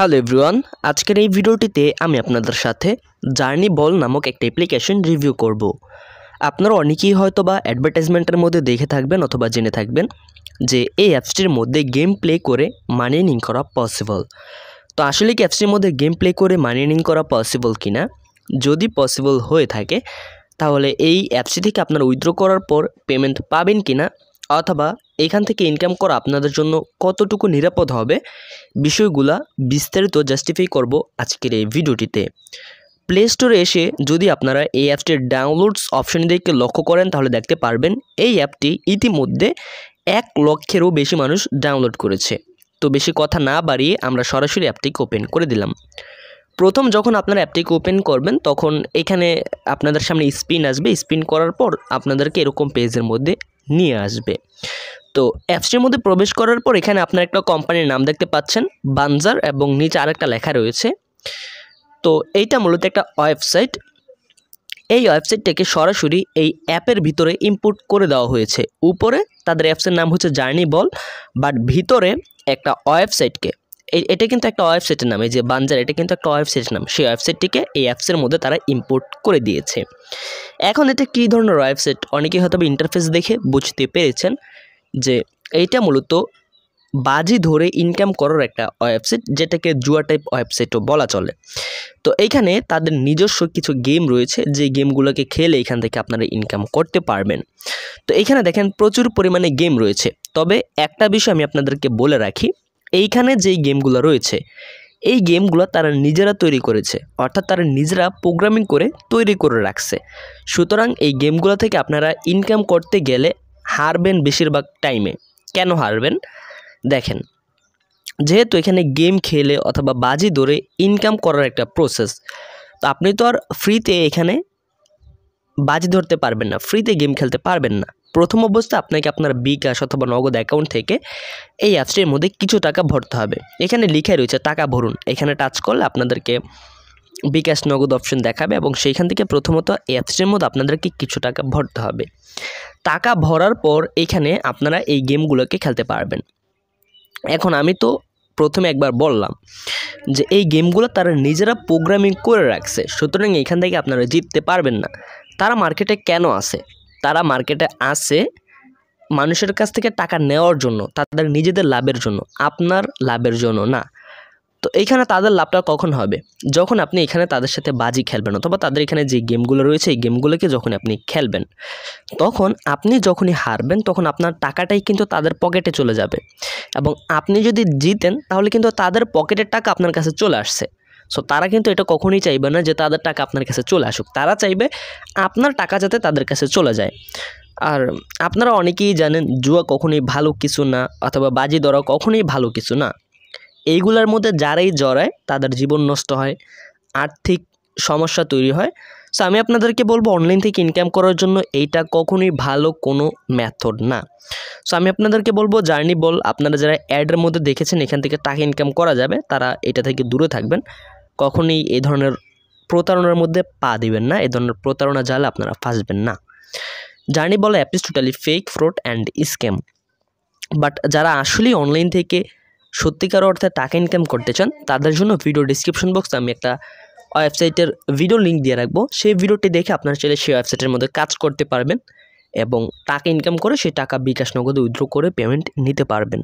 Hello everyone আজকের এই ভিডিওটিতে আমি আপনাদের সাথে জার্নি বল নামক একটা অ্যাপ্লিকেশন রিভিউ করব। আপনারা অনেকেই হয়তো বা অ্যাডভার্টাইজমেন্টের মধ্যে দেখে থাকবেন অথবা জেনে থাকবেন যে এই অ্যাপসটির মধ্যে গেম প্লে করে মানি নিং করা পসিবল তো আসলে কি অ্যাপসটির মধ্যে গেম প্লে করে মানি নিং করা পসিবল কি না যদি পসিবল হয়ে থাকে তাহলে এই অ্যাপসটি থেকে আপনারা উইথড্র করার পর পেমেন্ট পাবেন কি না অথবা এখান থেকে ইনকাম করা আপনাদের জন্য কতটুকু নিরাপদ হবে বিষয়গুলা বিস্তারিত জাস্টিফাই করব আজকের এই ভিডিওটিতে প্লে স্টোরে এসে যদি আপনারা এই অ্যাপটির ডাউনলোডস অপশন দিকে লক্ষ্য করেন তাহলে দেখতে পারবেন এই অ্যাপটি ইতিমধ্যে এক লক্ষেরও বেশি মানুষ ডাউনলোড করেছে তো বেশি কথা না বাড়িয়ে আমরা সরাসরি অ্যাপটিকে ওপেন করে দিলাম প্রথম যখন আপনারা অ্যাপটিকে ওপেন করবেন তখন এখানে আপনাদের সামনে স্পিন আসবে স্পিন করার পর আপনাদেরকে এরকম পেজের মধ্যে নিয়ে আসবে তো অ্যাপসটির মধ্যে প্রবেশ করার পর এখানে আপনার একটা কোম্পানির নাম দেখতে পাচ্ছেন বানজার এবং নিচে আরেকটা লেখা রয়েছে তো এইটা মূলত একটা ওয়েবসাইট এই ওয়েবসাইটটাকে সরাসরি এই অ্যাপের ভিতরে ইম্পোর্ট করে দেওয়া হয়েছে উপরে তাদের অ্যাপসের নাম হচ্ছে জার্নি বল বাট ভিতরে একটা ওয়েবসাইটকে এটা কিন্তু একটা ওয়েবসাইটের নাম এই যে বাঞ্জার এটা কিন্তু একটা ওয়েবসাইটের নাম সেই ওয়েবসাইটটিকে এই অ্যাপসের মধ্যে তারা ইম্পোর্ট করে দিয়েছে এখন এটা কী ধরনের ওয়েবসাইট অনেকেই হয়তো ইন্টারফেস দেখে বুঝতে পেরেছেন যে এইটা মূলত বাজি ধরে ইনকাম করার একটা ওয়েবসাইট যেটাকে জুয়া টাইপ ওয়েবসাইটও বলা চলে তো এইখানে তাদের নিজস্ব কিছু গেম রয়েছে যে গেমগুলোকে খেলে এখান থেকে আপনারা ইনকাম করতে পারবেন তো এখানে দেখেন প্রচুর পরিমাণে গেম রয়েছে তবে একটা বিষয় আমি আপনাদেরকে বলে রাখি এইখানে যেই গেমগুলো রয়েছে এই গেমগুলো তারা নিজেরা তৈরি করেছে অর্থাৎ তারা নিজেরা প্রোগ্রামিং করে তৈরি করে রাখছে সুতরাং এই গেমগুলো থেকে আপনারা ইনকাম করতে গেলে হারবেন বেশিরভাগ টাইমে কেন হারবেন দেখেন যেহেতু এখানে গেম খেলে অথবা বাজি ধরে ইনকাম করার একটা প্রসেস তো আপনি তো আর ফ্রিতে এখানে বাজি ধরতে পারবেন না ফ্রিতে গেম খেলতে পারবেন না প্রথম অবস্থা আপনাকে আপনার বিকাশ অথবা নগদ অ্যাকাউন্ট থেকে এই অ্যাপসটির মধ্যে কিছু টাকা ভরতে হবে এখানে লিখে রয়েছে টাকা ভরুন এখানে টাচ করলে আপনাদেরকে বিকাশ নগদ অপশন দেখাবে এবং সেইখান থেকে প্রথমত অ্যাপসটির মধ্যে আপনাদেরকে কিছু টাকা ভরতে হবে টাকা ভরার পর এখানে আপনারা এই গেমগুলোকে খেলতে পারবেন এখন আমি তো প্রথমে একবার বললাম যে এই গেমগুলো তারা নিজেরা প্রোগ্রামিং করে রাখছে সুতরাং এখান থেকে আপনারা জিততে পারবেন না তারা মার্কেটে কেন আসে তারা মার্কেটে আসে মানুষের কাছ থেকে টাকা নেওয়ার জন্য তাদের নিজেদের লাভের জন্য আপনার লাভের জন্য না তো এইখানে তাদের লাভটা কখন হবে যখন আপনি এখানে তাদের সাথে বাজি খেলবেন অথবা তাদের এখানে যে গেমগুলো রয়েছে এই গেমগুলোকে যখন আপনি খেলবেন তখন আপনি যখনই হারবেন তখন আপনার টাকাটাই কিন্তু তাদের পকেটে চলে যাবে এবং আপনি যদি জিতেন তাহলে কিন্তু তাদের পকেটের টাকা আপনার কাছে চলে আসছে সো তারা কিন্তু এটা কখনোই চাইবে না যে তাদের টাকা আপনার কাছে চলে আসুক তারা চাইবে আপনার টাকা যাতে তাদের কাছে চলে যায় আর আপনারা অনেকেই জানেন জুয়া কখনোই ভালো কিছু না অথবা বাজি ধরা কখনোই ভালো কিছু না এইগুলার মধ্যে যারাই জড়ায় তাদের জীবন নষ্ট হয় আর্থিক সমস্যা তৈরি হয় সো আমি আপনাদেরকে বলবো অনলাইন থেকে ইনকাম করার জন্য এইটা কখনোই ভালো কোনো মেথড না সো আমি আপনাদেরকে বলবো জার্নি বল আপনারা যারা অ্যাডের মধ্যে দেখেছেন এখান থেকে টাকা ইনকাম করা যাবে তারা এটা থেকে দূরে থাকবেন কখনই এ ধরনের প্রতারণার মধ্যে পা দিবেন না এ ধরনের প্রতারণা জালে আপনারা ফাঁসবেন না জার্নি বলা apps totally fake fraud and scam but যারা আসলেই অনলাইন থেকে সত্যিকার অর্থে টাকা ইনকাম করতে চান তাদের জন্য ভিডিও ডিসক্রিপশন বক্সে আমি একটা ওয়েবসাইটের ভিডিও লিঙ্ক দিয়ে রাখবো সেই ভিডিওটি দেখে আপনারা চাইলে সেই ওয়েবসাইটের মধ্যে কাজ করতে পারবেন এবং টাকা ইনকাম করে সেই টাকা বিকাশ নগদে উইথড্র করে পেমেন্ট নিতে পারবেন